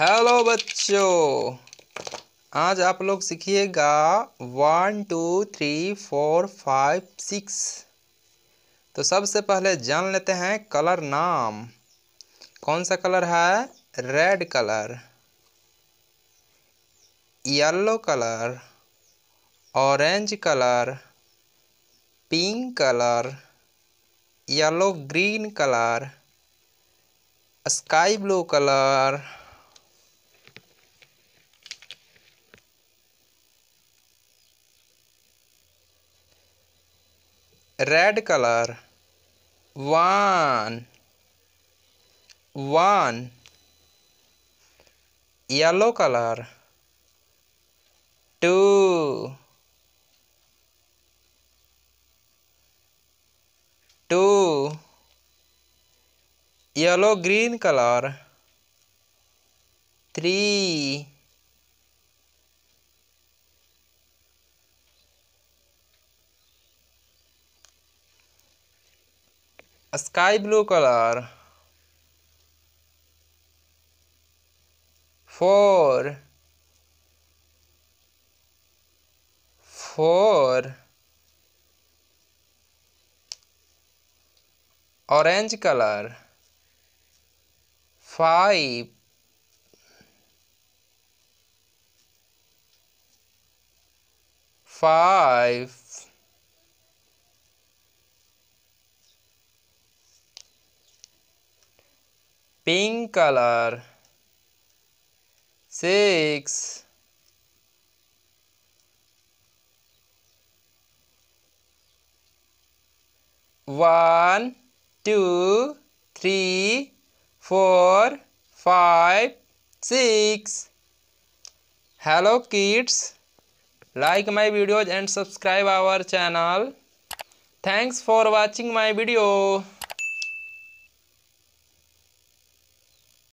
hello बच्चों आज आप लोग सीखिएगा one two three four five six तो सबसे पहले जान लेते हैं कलर नाम कौन सा कलर है red colour yellow colour orange colour pink colour yellow green colour sky blue colour red color one one yellow color two two yellow green color three sky blue color four four orange color five five pink color six one two three four five six hello kids like my videos and subscribe our channel thanks for watching my video